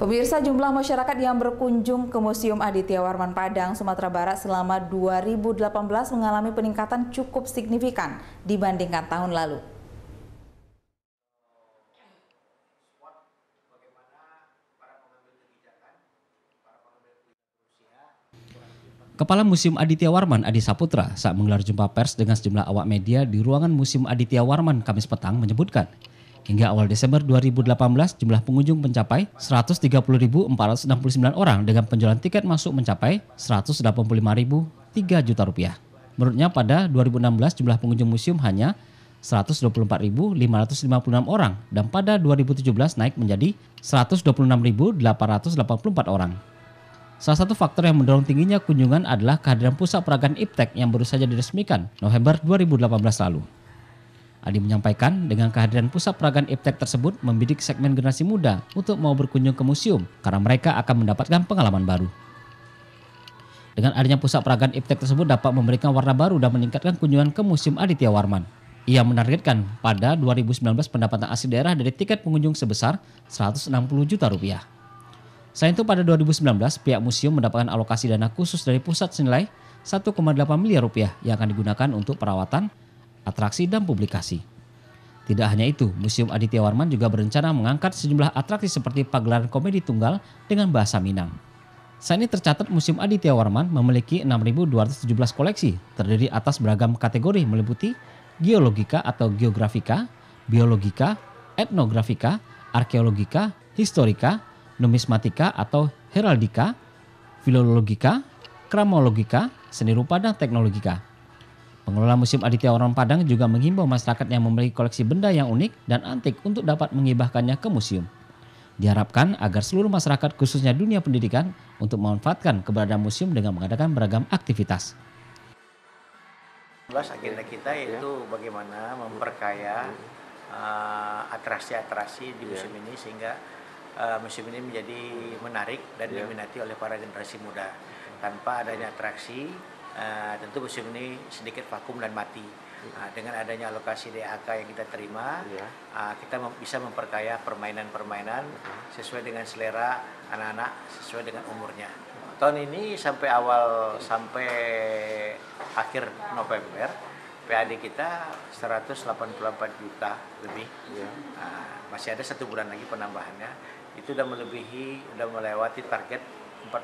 Pemirsa jumlah masyarakat yang berkunjung ke Museum Aditya Warman Padang, Sumatera Barat selama 2018 mengalami peningkatan cukup signifikan dibandingkan tahun lalu. Kepala Museum Aditya Warman Adi Saputra saat menggelar jumpa pers dengan sejumlah awak media di ruangan Museum Aditya Warman Kamis petang menyebutkan Hingga awal Desember 2018, jumlah pengunjung mencapai 130.469 orang dengan penjualan tiket masuk mencapai 185.003 juta rupiah. Menurutnya pada 2016 jumlah pengunjung museum hanya 124.556 orang dan pada 2017 naik menjadi 126.884 orang. Salah satu faktor yang mendorong tingginya kunjungan adalah kehadiran pusat peragaan Iptek yang baru saja diresmikan November 2018 lalu. Adi menyampaikan dengan kehadiran pusat peragaan iptek tersebut membidik segmen generasi muda untuk mau berkunjung ke museum karena mereka akan mendapatkan pengalaman baru. Dengan adanya pusat peragaan iptek tersebut dapat memberikan warna baru dan meningkatkan kunjungan ke Museum Aditya Warman. Ia menargetkan pada 2019 pendapatan asli daerah dari tiket pengunjung sebesar 160 juta rupiah. Selain itu pada 2019 pihak museum mendapatkan alokasi dana khusus dari pusat senilai 1,8 miliar rupiah yang akan digunakan untuk perawatan atraksi, dan publikasi. Tidak hanya itu, Museum Aditya Warman juga berencana mengangkat sejumlah atraksi seperti pagelaran komedi tunggal dengan bahasa Minang. Saat ini tercatat Museum Aditya Warman memiliki 6.217 koleksi, terdiri atas beragam kategori meliputi geologika atau geografika, biologika, etnografika, arkeologika, historika, numismatika atau heraldika, filologika, kramologika, seni rupa dan teknologika. Pengelola Museum Aditya Orang Padang juga menghimbau masyarakat yang memiliki koleksi benda yang unik dan antik untuk dapat mengibahkannya ke museum. Diharapkan agar seluruh masyarakat khususnya dunia pendidikan untuk memanfaatkan keberadaan museum dengan mengadakan beragam aktivitas. Agenda kita ya. yaitu bagaimana memperkaya eh, atraksi-atraksi uh, atraksi -atraksi di ya. museum ini sehingga uh, museum ini menjadi menarik dan ya. diminati oleh para generasi muda. Tanpa adanya atraksi, Eh, tentu museum ini sedikit vakum dan mati. Uh, dengan adanya alokasi DAK yang kita terima, ya. uh, kita mem bisa memperkaya permainan-permainan iya. sesuai dengan selera anak-anak, sesuai dengan umurnya. Tahun ini sampai awal sampai akhir November, PAD kita 184 juta lebih. Ya. Uh, masih ada satu bulan lagi penambahannya. Itu sudah melebihi, sudah melewati target 42,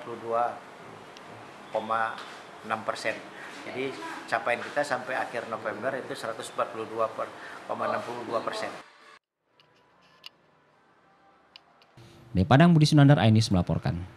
6 persen. Jadi capaian kita sampai akhir November itu 142,62 persen. Di Padang Budi Sunandar, Ainis melaporkan.